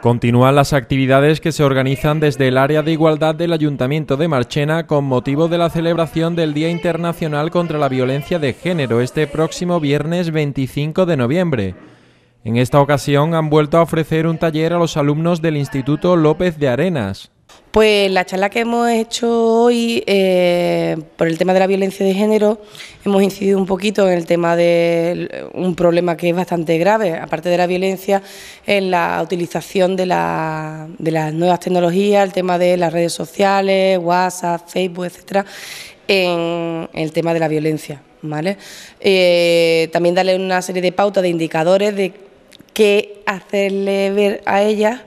Continúan las actividades que se organizan desde el área de igualdad del Ayuntamiento de Marchena con motivo de la celebración del Día Internacional contra la Violencia de Género este próximo viernes 25 de noviembre. En esta ocasión han vuelto a ofrecer un taller a los alumnos del Instituto López de Arenas. Pues la charla que hemos hecho hoy eh, por el tema de la violencia de género, hemos incidido un poquito en el tema de un problema que es bastante grave, aparte de la violencia, en la utilización de, las nuevas tecnologías, el tema de las redes sociales, WhatsApp, Facebook, etcétera, en el tema de la violencia. ¿vale? Eh, también darle una serie de pautas, de indicadores de qué hacerle ver a ellas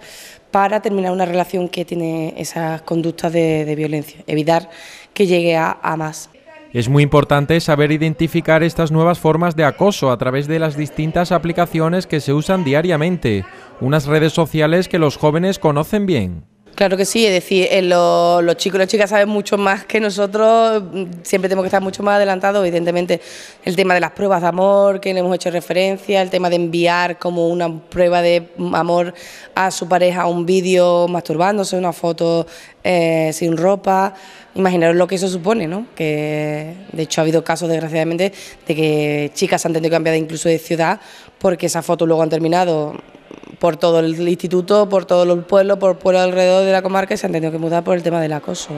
para terminar una relación que tiene esas conductas de, violencia, evitar que llegue a más. Es muy importante saber identificar estas nuevas formas de acoso a través de las distintas aplicaciones que se usan diariamente, unas redes sociales que los jóvenes conocen bien. Claro que sí, es decir, eh, los, chicos y las chicas saben mucho más que nosotros, mm, siempre tenemos que estar mucho más adelantados, evidentemente el tema de las pruebas de amor, que le hemos hecho referencia, el tema de enviar como una prueba de mm, amor a su pareja un vídeo masturbándose, una foto eh, sin ropa, imaginaros lo que eso supone, ¿no? Que de hecho ha habido casos, desgraciadamente, de que chicas han tenido que cambiar incluso de ciudad porque esa foto luego han terminado por todo el instituto, por todo el pueblo, por el pueblo alrededor de la comarca se han tenido que mudar por el tema del acoso.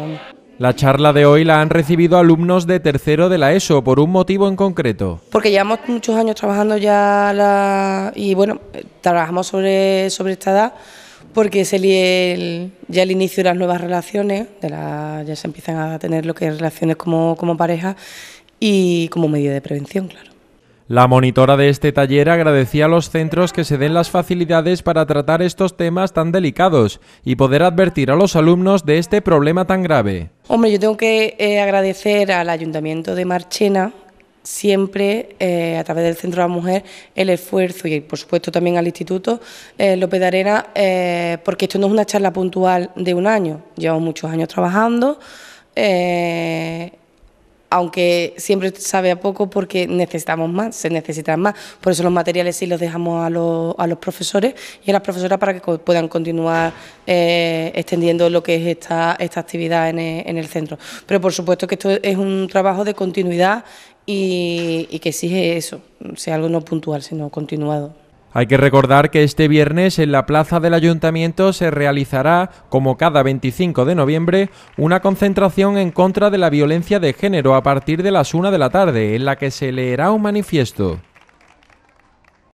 La charla de hoy la han recibido alumnos de tercero de la ESO por un motivo en concreto. Porque llevamos muchos años trabajando ya la, y bueno, eh, trabajamos sobre, sobre esta edad porque es ya el inicio de las nuevas relaciones, de la, ya se empiezan a tener lo que es relaciones como pareja y como medio de prevención, claro. La monitora de este taller agradecía a los centros que se den las facilidades para tratar estos temas tan delicados y poder advertir a los alumnos de este problema tan grave. Hombre, yo tengo que eh, agradecer al Ayuntamiento de Marchena siempre eh, a través del Centro de la Mujer el esfuerzo y por supuesto también al Instituto eh, López de Arena porque esto no es una charla puntual de un año, llevamos muchos años trabajando aunque siempre sabe a poco porque necesitamos más, se necesitan más. Por eso los materiales sí los dejamos a los, a los profesores y a las profesoras para que puedan continuar eh, extendiendo lo que es esta, actividad en el, en el, centro. Pero por supuesto que esto es un trabajo de continuidad y, que exige eso, sea algo no puntual, sino continuado. Hay que recordar que este viernes en la plaza del ayuntamiento se realizará, como cada 25 de noviembre, una concentración en contra de la violencia de género a partir de las 1 de la tarde, en la que se leerá un manifiesto.